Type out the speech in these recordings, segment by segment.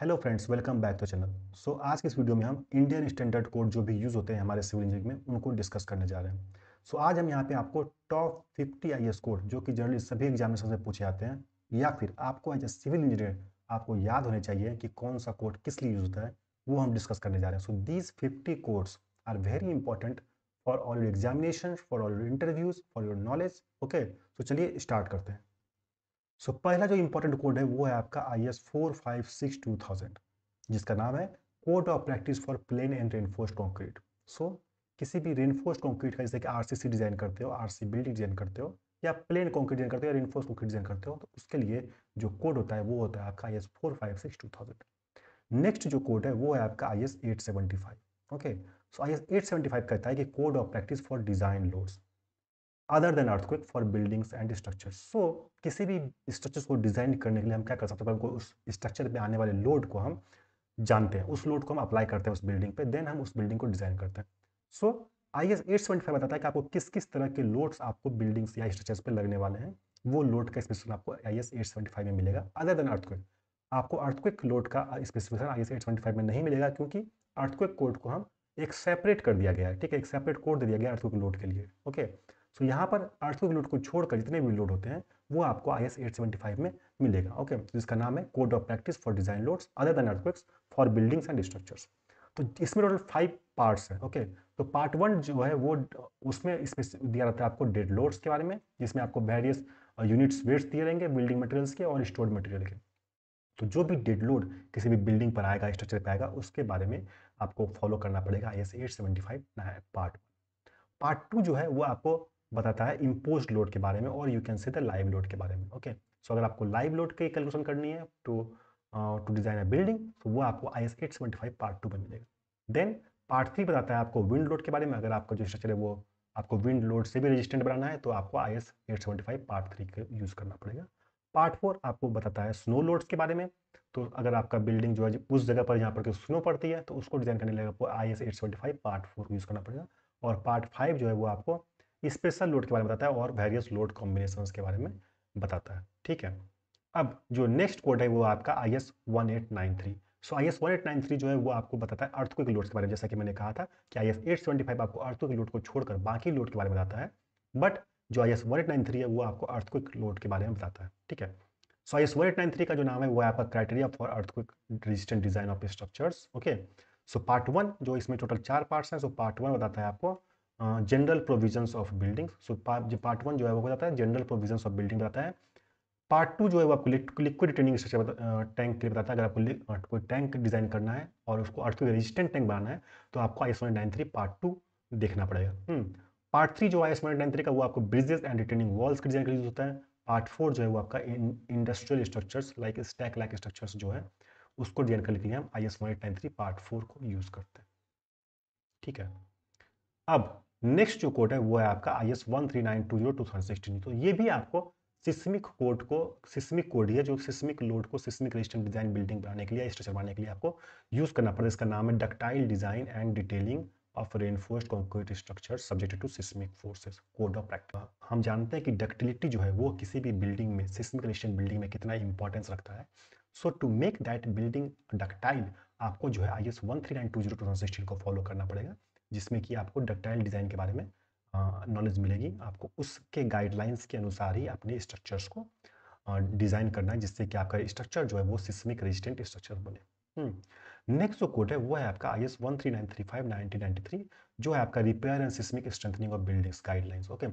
Hello friends welcome back to channel so आज के इस वीडियो में हम इंडियन स्टैंडर्ड कोड जो भी यूज़ होते हैं हमारे सिविल इंजीनियरिंग में उनको डिस्कस करने जा रहे हैं सो so, आज हम यहाँ पे आपको टॉप 50 आई एस कोड जो कि जनरली सभी एग्जामिनेशन से पूछे जाते हैं या फिर आपको एज ए सिविल इंजीनियर आपको याद होने चाहिए कि कौन सा कोड किस लिए यूज़ होता है वो हम डिस्कस करने जा रहे हैं so these fifty codes are very important for all examination for all interviews for your knowledge okay तो चलिए स्टार्ट करते हैं सो so, पहला जो इंपॉर्टेंट कोड है वो है आपका I S four five six two thousand जिसका नाम है code of practice for plain and reinforce concrete so किसी भी रेनफोर्स कॉन्क्रीट का जैसे कि आरसीसी डिजाइन करते हो आरसी बिल्डिंग डिजाइन करते हो या प्लेन कॉन्क्रीट डिजाइन करते हो या रेनफोर्स कॉन्क्रीट डिजाइन करते हो तो उसके लिए जो कोड होता है वो होता है आपका I S four five six two thousand next जो कोड है वो है आपका I S eight seventy five okay so I S eight seventy five कहता है कि code of practice for design loads other than earthquake for buildings and structure so किसी भी स्ट्रक्चर को डिज़ाइन करने के लिए हम क्या कर सकते हैं उस स्ट्रक्चर पर आने वाले लोड को हम जानते हैं उस लोड को हम अप्लाई करते हैं उस बिल्डिंग पे देन हम उस बिल्डिंग को डिज़ाइन करते हैं so I S eight seventy five बताता है कि आपको किस किस तरह के लोड्स आपको बिल्डिंग्स या स्ट्रक्चर्स पर लगने वाले हैं वो लोड का स्पेसिफिकेशन आपको I S eight seventy five में मिलेगा अदर देन अर्थक्विक आपको अर्थक्विक लोड का specification I S eight seventy five में नहीं मिलेगा क्योंकि अर्थक्विक कोड को हम एक सेपरेट कर दिया गया है ठीक है एक सेपरेट कोड दे दिया गया अर्थक्विक लोड के लिए ओके okay? सो यहाँ पर अर्थक्विक लोड को छोड़कर जितने भी लोड होते हैं वो आपको आई एस में मिलेगा ओके okay? जिसका नाम है code of practice for design loads other than earthquakes for buildings and structures तो इसमें टोटल फाइव पार्ट्स हैं ओके तो पार्ट वन जो है वो उसमें इसमें दिया जाता है आपको डेड लोड्स के बारे में जिसमें आपको वेरियस यूनिट्स वेट्स दिए रहेंगे बिल्डिंग मटेरियल्स के और स्टोर्ड मटेरियल के तो जो भी डेड लोड किसी भी बिल्डिंग पर आएगा स्ट्रक्चर पर आएगा उसके बारे में आपको फॉलो करना पड़ेगा I S eight seventy five part part two जो है वो आपको बताता है इम्पोज लोड के बारे में और you can say the live load के बारे में ओके सो अगर आपको लाइव लोड की कैलकुलेशन करनी है to to design a building तो वो आपको I S eight seventy five part two में मिलेगा देन पार्ट थ्री बताता है आपको विंड लोड के बारे में अगर आपका जो स्ट्रक्चर है वो आपको विंड लोड से भी रेजिस्टेंट बनाना है तो आपको I S eight seventy five part three का यूज़ करना पड़ेगा पार्ट फोर आपको बताता है स्नो लोड्स के बारे में तो अगर आपका बिल्डिंग जो है उस जगह पर यहाँ पर स्नो पड़ती है तो उसको डिज़ाइन करने लगे आपको I S eight seventy five part four use करना पड़ेगा और पार्ट फाइव जो है वो आपको स्पेशल लोड के बारे में बताता है और वेरियस लोड कॉम्बिनेशन के बारे में बताता है ठीक है अब जो नेक्स्ट कोड है वो आपका I S one eight nine three so I S one eight nine three जो है वो आपको बताता है अर्थक्विक लोड के बारे में जैसा कि मैंने कहा था कि I S eight seventy five आपको अर्थक्विक लोड को छोड़कर बाकी लोड के बारे में बताता है बट जो I S one eight nine three है वो आपको अर्थक्विक लोड के बारे में बताता है ठीक है so I S one eight nine three का जो नाम है वो है आपका criteria for earthquake resistant design of structures okay so part one जो इसमें टोटल चार पार्ट्स हैं सो पार्ट वन बताता है आपको general provisions of building so part one जो है वो जाता है जनरल प्रोविजंस ऑफ बिल्डिंग बताता है पार्ट टू जो है वो आपको लिक्विड ट्रेनिंग स्ट्रक्चर टैंक के लिए बताता है अगर आपको कोई टैंक डिजाइन करना है और उसको अर्थ रेजिस्टेंट टैंक बनाना है तो आपको I S nine three part two देखना पड़ेगा पार्ट हम्म, थ्री जो आई एस नाइन थ्री का वो आपको ब्रिजेस एंड रिटेनिंग वॉल्स के डिजाइन के लिए यूज होता है पार्ट फोर जो है वो आपका industrial structures like stack like structures जो है उसको डिजाइन करने के लिए हम I S nine three part four को यूज़ करते हैं ठीक है अब नेक्स्ट जो कोड है वो है आपका I S one three nine two zero two thousand sixteen तो ये भी आपको सिस्मिक कोड को सिस्मिक कोड है जो सिस्मिक लोड को सिस्मिक रेजिस्टेंट डिजाइन बिल्डिंग बनाने के लिए स्ट्रक्चर बनाने के लिए आपको यूज़ करना पड़ता है इसका नाम है ductile design and detailing of reinforced concrete structure subject to seismic forces code of practice हम जानते हैं कि डक्टिलिटी जो है वो किसी भी बिल्डिंग में सिस्मिक रेजिस्टेंट बिल्डिंग में कितना इंपॉर्टेंस रखता है so to make that building ductile आपको जो है I S one three nine two zero two thousand sixteen को फॉलो करना पड़ेगा जिसमें कि आपको डक्टाइल डिज़ाइन के बारे में नॉलेज मिलेगी आपको उसके गाइडलाइंस के अनुसार ही अपने स्ट्रक्चर्स को डिज़ाइन करना है जिससे कि आपका स्ट्रक्चर जो है वो सिस्मिक रेजिस्टेंट स्ट्रक्चर बने नेक्स्ट हम्म, जो कोड है वो है आपका I S one three nine three five nineteen ninety three जो है आपका repair and seismic strengthening of buildings guidelines okay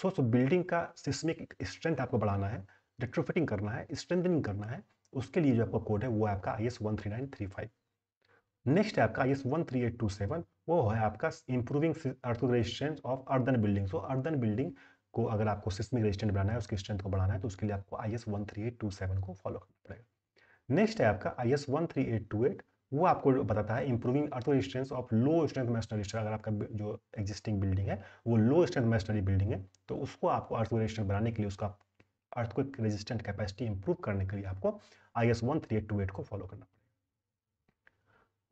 so so building का सिस्मिक स्ट्रेंथ आपको बढ़ाना है रेट्रोफिटिंग करना है स्ट्रेंथनिंग करना है उसके लिए जो आपका कोड है वो है आपका I S one three nine three five next है आपका I S one three eight two seven वो है आपका improving earthquake resistance of earthen building so earthen building को अगर आपको सिस्मिक रेजिस्टेंट बनाना है उसकी स्ट्रेंथ को बढ़ाना है तो उसके लिए आपको I S one three eight two seven को फॉलो करना पड़ेगा नेक्स्ट है आपका I S one three eight two eight वो आपको बताता है improving earth resistance of low strength masonry structure अगर आपका जो एग्जिस्टिंग बिल्डिंग है वो लो स्ट्रेंथ मैशनरी बिल्डिंग है तो उसको आपको अर्थ रेजिस्टेंट बनाने के लिए उसका अर्थ रेजिस्टेंट कैपेसिटी इंप्रूव करने के लिए आपको I S one three eight two eight को फॉलो करना पड़ेगा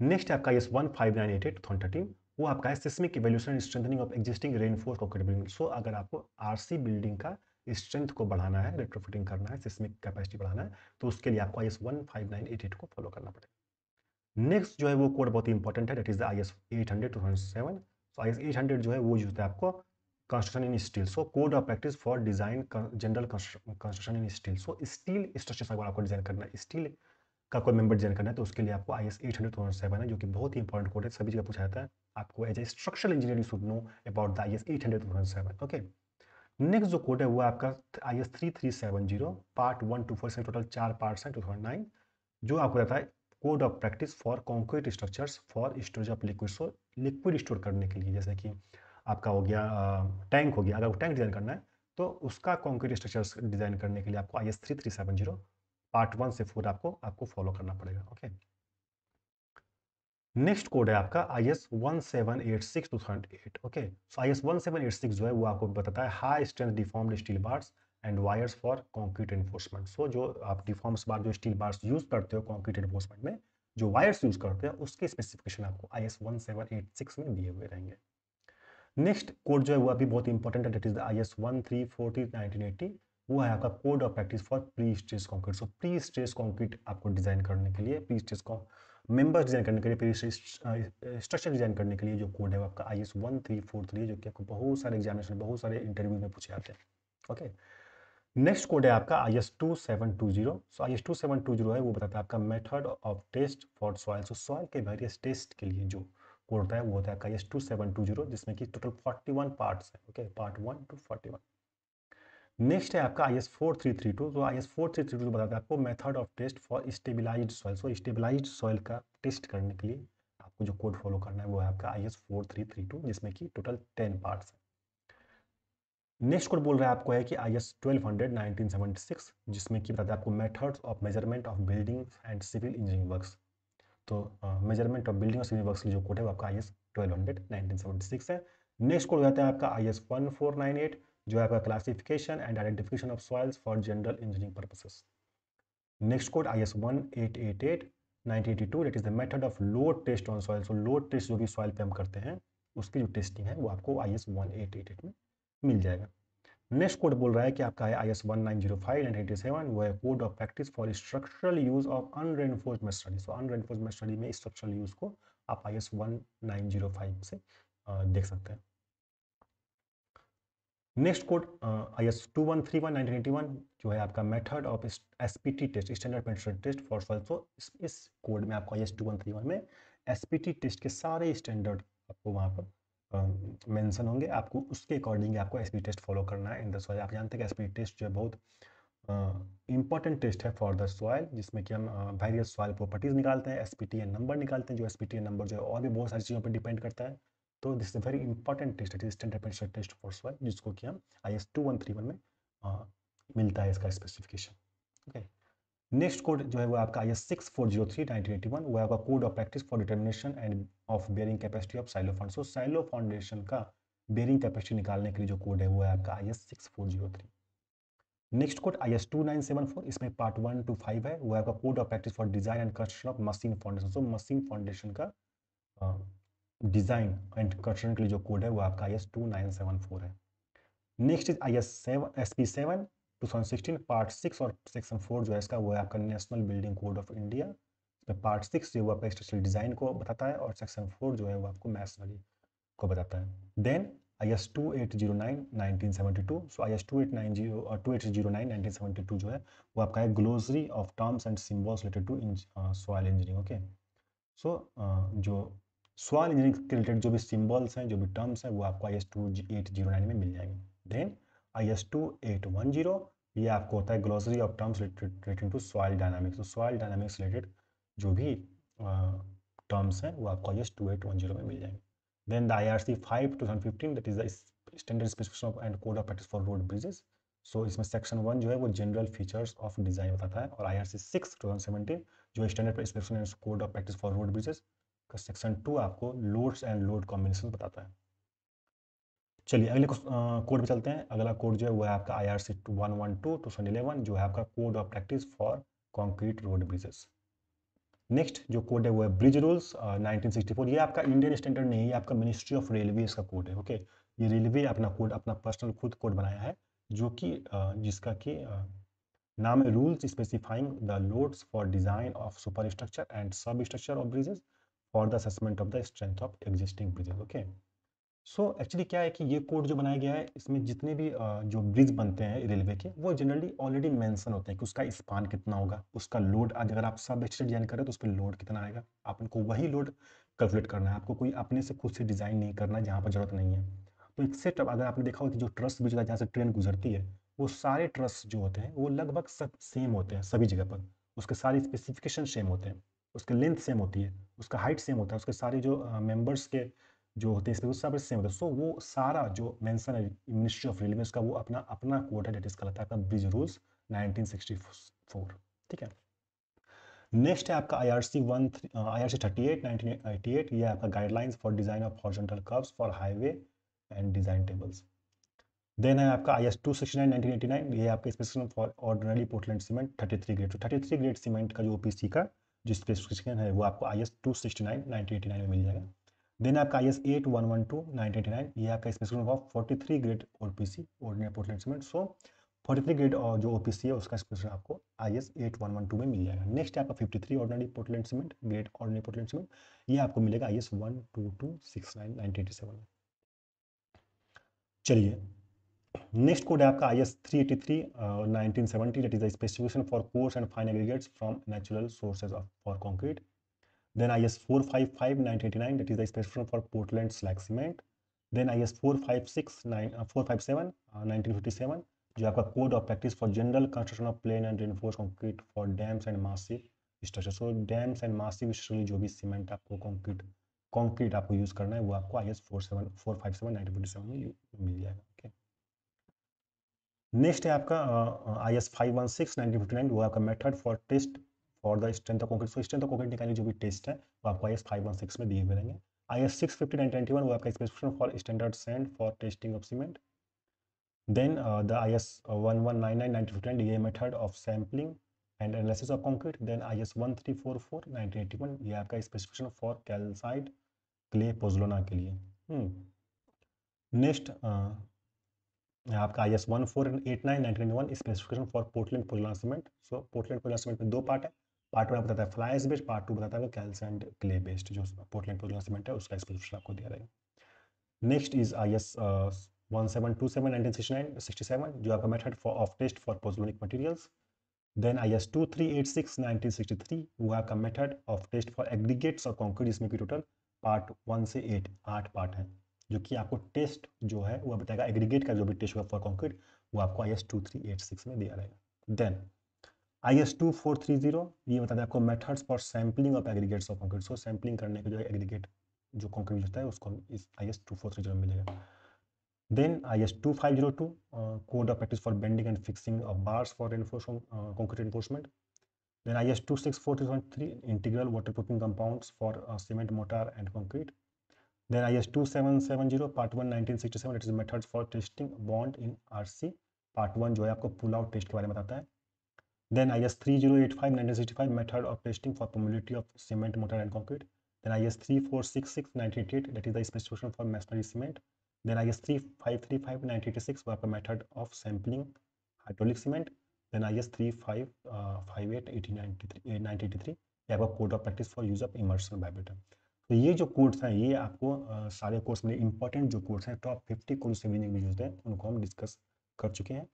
नेक्स्ट आपका yes one five nine eight eight thirteen वो आपका है seismic evaluation strengthening of existing reinforce concrete building so अगर आपको आरसी बिल्डिंग का स्ट्रेंथ को बढ़ाना है रेट्रोफिटिंग करना है सिस्मिक कैपेसिटी बढ़ाना है तो उसके लिए आपको I S one five nine eight eight को फॉलो करना पड़ेगा नेक्स्ट जो है वो कोड बहुत ही इंपॉर्टेंट है that is the I S eight hundred two thousand seven so I S eight hundred जो है वो यूज होता है आपको construction in steel so code of practice for design general construction in steel so steel structure अगर आपको design करना है स्टील का कोई मेंबर ज्वाइन करना है तो उसके लिए आपको I S eight hundred thousand seven है जो कि बहुत ही इंपॉर्टेंट कोड है सभी जगह पूछा जाता है आपको as a structural engineer you should know about the I S eight hundred thousand seven okay next जो कोड है वो आपका I S three three seven zero part one two four से टोटल चार पार्ट हैं टू थाउजेंड नाइन जो आपको रहता है code of practice for concrete structures for storage of liquid so liquid store करने के लिए जैसे कि आपका हो गया टैंक हो गया अगर टैंक डिजाइन करना है तो उसका कॉन्क्रीट स्ट्रक्चर्स डिजाइन करने के लिए आपको I S three three seven zero part one से फोर आपको आपको फॉलो करना पड़ेगा ओके नेक्स्ट कोड है आपका I S one seven eight six two thousand eight okay so I S one seven eight six जो है वो आपको बताता है high strength deformed steel bars and wires for concrete enforcement so जो आप डिफॉर्म्स बार जो स्टील बार्स यूज करते हो कॉन्क्रीट एनफोर्समेंट में जो वायर्स यूज करते हैं उसके स्पेसिफिकेशन आपको I S one seven eight six में दिए हुए रहेंगे नेक्स्ट कोड जो है वो अभी बहुत इंपॉर्टेंट है that is the I S one three forty nineteen eighty वो है आपका code of practice for prestressed concrete so prestressed concrete आपको डिज़ाइन करने के लिए प्री स्टेज को मेंबर्स डिज़ाइन करने के लिए प्री स्ट्रक्चर डिज़ाइन करने के लिए जो कोड है आपका I S one three four three जो कि आपको बहुत सारे एग्जामिनेशन बहुत सारे इंटरव्यू में पूछे जाते हैं ओके नेक्स्ट कोड है आपका I S two seven two zero so I S two seven two zero है वो बताता है आपका method of test for soil so soil के वेरियस टेस्ट के लिए जो कोड होता है वो होता है आपका I S two seven two zero जिसमें कि टोटल फोर्टी वन पार्ट्स है okay part one to forty one next है आपका I S four three three two तो I S four three three two बताता है आपको method of test for stabilize soil so stabilize soil का test करने के लिए आपको जो कोड फॉलो करना है वो है आपका I S four three three two जिसमें कि टोटल टेन पार्ट्स है नेक्स्ट कोड बोल रहा है आपको है कि I S twelve hundred nineteen seventy six जिसमें कि बताते आपको methods of measurement of building and civil engineering work तो मेजरमेंट ऑफ बिल्डिंग और सिविल वर्क जो कोड है वो आपका I S twelve hundred nineteen seventy six है नेक्स्ट कोड हो जाता है आपका I S one four nine eight जो है आपका classification and identification of soils for general engineering purposes next code I S one eight eight eight ninety eighty two it is the method of load test on soil so load test जो भी soil पे हम करते हैं उसकी जो testing है वो आपको I S one eight eight eight में मिल जाएगा नेक्स्ट कोड बोल रहा है कि आपका है I S one nine zero five नाइन एटी सेवन वो है code of practice for structural use of unreinforced masonry so unreinforced masonry में स्ट्रक्चरल यूज को आप I S one nine zero five से देख सकते हैं next code I S two one three one nineteen eighty one जो है आपका method of S P T test standard penetration test for soils so इस, इस कोड में आपको I S two one three one में एस पी टी टेस्ट के सारे स्टैंडर्ड आपको वहाँ पर मेंशन um, uh, होंगे आपको उसके अकॉर्डिंग आपको एस पी टेस्ट फॉलो करना है इन द सॉइल आप जानते हैं कि एस पी टेस्ट जो है बहुत इंपॉर्टेंट uh, टेस्ट है फॉर द सॉयल जिसमें कि हम वेरियस सॉयल प्रॉपर्टीज़ निकालते हैं S P T N number निकालते हैं जो S P T N number जो है और भी बहुत सारी चीज़ों पर डिपेंड करता है तो this is very important test है स्टैंडर्ड पेंशन टेस्ट फोर्स वाई जिसको कि हम I S two one three one में आ, मिलता है इसका स्पेसिफिकेशन ओके नेक्स्ट कोड जो है वो आपका I S six four zero three nineteen eighty one वो आपका code of practice for determination and of bearing capacity of shallow foundation so shallow foundation का बेरिंग कैपेसिटी निकालने के लिए जो कोड है वो है आपका I S six four zero three next code I S two nine seven four इसमें पार्ट वन टू फाइव है वो आपका code of practice for design and construction of machine foundation so machine foundation का design and कर्टन के लिए जो code है वो आपका I S two nine seven four है next is I S seven S P seven two thousand sixteen part six और सेक्शन फोर जो है इसका वो है आपका national building code of India part six जो आपका स्ट्रक्चरल डिज़ाइन को बताता है और सेक्शन फोर जो है वो आपको मैसनरी को बताता है then I S two eight zero nine nineteen seventy two so I S two eight nine zero और two eight zero nine nineteen seventy two जो है वो आपका है glossary of terms and symbols related to soil engineering okay so जो soil engineering के related जो भी सिंबल्स हैं जो भी टर्म्स हैं वो आपको I S two eight zero nine में मिल जाएंगे then I S two eight one zero ये आपको होता है glossary of terms related to soil dynamics तो सॉइल डायनामिक्स रिलेटेड जो भी टर्म्स हैं वो आपको I S two eight one zero में मिल जाएंगे then the I R C five two thousand fifteen that is the standard specification of and code of practice for road bridges so इसमें section one जो है वो general features of design बताता है और I R C six two thousand seventeen जो standard specification and code of practice for road bridges का section two आपको लोड्स एंड लोड कॉम्बिनेशन बताता है चलिए अगले कोड पे चलते हैं अगला कोड जो है वो है आपका I R C two one one two two seven eleven जो है आपका code of practice for concrete road bridges next जो कोड है वो है bridge rules nineteen sixty four ये आपका इंडियन स्टैंडर्ड नहीं है आपका मिनिस्ट्री ऑफ रेलवे का कोड है ओके ये रेलवे अपना कोड अपना पर्सनल खुद कोड बनाया है जो कि जिसका कि नाम है rules specifying the loads for design of super structure and sub structure of bridges for the assessment of the strength of existing bridges okay so actually क्या है कि ये कोड जो बनाया गया है इसमें जितने भी जो ब्रिज बनते हैं रेलवे के वो जनरली ऑलरेडी मैंसन होते हैं कि उसका स्पान कितना होगा उसका लोड आज अगर आप सब एक्सटेंट डिजाइन करें तो उस पर लोड कितना आएगा आपको वही लोड कैलकुलेट करना है आपको कोई अपने से खुद से डिज़ाइन नहीं करना जहाँ पर जरूरत नहीं है तो एक सेट अगर आपने देखा हो कि जो ट्रस्ट ब्रिज होता है जहाँ से ट्रेन गुजरती है वो सारे ट्रस्ट जो होते हैं वो लगभग सब सेम होते हैं सभी जगह पर उसके सारे स्पेसिफिकेशन सेम होते हैं उसके लेंथ सेम होती है उसका हाइट सेम होता है उसके सारे जो मेंबर्स के जो होते हैं इसमें सब सेम होता है सो वो सारा जो मेंशन है मिनिस्ट्री ऑफ रेलवे का वो अपना अपना कोर्ट है डेट इसका लगता है ब्रिज रूल्स 1964 ठीक है नेक्स्ट है आपका I R C one I R C thirty ये आपका guidelines for design of horizontal curves for highway and design tables then है आपका I S two sixty nine nineteen eighty nine ये आपका special for ordinary Portland cement thirty three grade तो thirty three grade cement का जो O P सी का जो specification है वो आपको आई एस टू में मिल जाएगा देन आपका I S eight one one two ये आपका स्पेसिफिकेशन होगा forty three grade O P C ordinary Portland cement so forty three grade जो ओ पी सी है उसका स्पेसिफिकेशन आपको I S eight one one two में मिल जाएगा नेक्स्ट आपका fifty three ordinary Portland cement grade ordinary Portland cement ये आपको मिलेगा I S one two two six nine nineteen eighty seven में चलिए नेक्स्ट कोड है आपका I S three eighty three nineteen seventy that is the specification for coarse and fine aggregates from natural sources of for concrete then I S four five five ninety eighty nine that is the specification for Portland slag cement then I S four five six nine four five seven nineteen fifty seven जो आपका code of practice for general construction of plain and reinforce concrete for dams and massive structure so dams and massive structure जो भी cement आपको concrete concrete आपको use करना है वो आपको I S four seven four five seven nineteen fifty seven में मिल जाएगा नेक्स्ट है आपका I S five one six nineteen fifty nine वो आपका method for test for the strength of concrete strength of concrete निकालने जो भी टेस्ट है वो आपको I S five one six में दिए हुए रहेंगे I S six fifty nine twenty one वो आपका specification for standard sand for testing of cement then the I S one one nine nine ninety fifty nine ये method of of sampling and analysis concrete then I S one three four four nineteen eighty one ये आपका specification for calcined clay pozzolana के लिए next hmm. आपका I S one four eight nine nineteen one specification for Portland pool cement so Portland pool cement में दो part है part one बताता है फ्लाइस बेस्ड पार्ट टू बताता है कैल्स एंड क्ले बेस्ड जो पोर्टलैंड पुल सीमेंट है उसका स्पेसिफिकेशन आपको दिया रहेगा next is I S one seven two seven nineteen sixty nine sixty seven जो आपका method for of test for pozzolanic materials then I S two three eight six nineteen sixty three वो आपका method of test for aggregates और concrete इसमें की total part one से eight आठ part है जो कि आपको टेस्ट जो है वह बताएगा एग्रीगेट का जो भी टेस्ट हुआ फॉर कॉन्क्रीट वो आपको I S two three eight six में दिया रहेगा then I S two four three zero ये बताते हैं आपको methods for sampling of aggregate of concrete so sampling करने के जो एग्रीगेट जो कॉन्क्रीट होता है उसको इस I S two four three zero में मिलेगा then I S two five zero two code of practice for bending and fixing of bars for enforce concrete enforcement then I S two then is 26431 three integral water proofing for for cement mortar and concrete Then IS 2770 part one 1967 it is methods for testing bond in R C part one जो है आपको pull out test के बारे में बताता है then is 3085 1965 method of testing for permeability of cement mortar and concrete then is 3466 1988 that is the specification for masonry cement then is 3535 1986 वहाँ पर method of sampling hydraulic cement then is 3558 1983 ये आपका code of practice for use of immersion vibrator तो ये जो course हैं ये आपको आ, सारे कोर्स में इंपॉर्टेंट जो कोर्स हैं टॉप फिफ्टी कोर्स से हैं उनको हम डिस्कस कर चुके हैं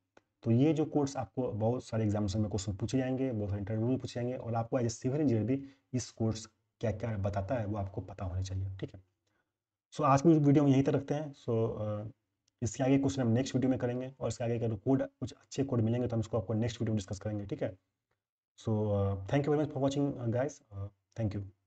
तो ये जो कोर्स आपको बहुत सारे एग्जामिनेशन में क्वेश्चन पूछे जाएंगे बहुत सारे इंटरव्यू में पूछे जाएंगे और आपको एज ए सिविल इंजीनियर भी इस कोर्स क्या क्या बताता है वो आपको पता होना चाहिए ठीक है सो आज की वीडियो हम यहीं तक रखते हैं सो इसके आगे क्वेश्चन हम नेक्स्ट वीडियो में करेंगे और इसके आगे अगर कोड कुछ अच्छे कोड मिलेंगे तो हम इसको आपको नेक्स्ट वीडियो में डिस्कस करेंगे ठीक है so thank you very much for watching guys thank you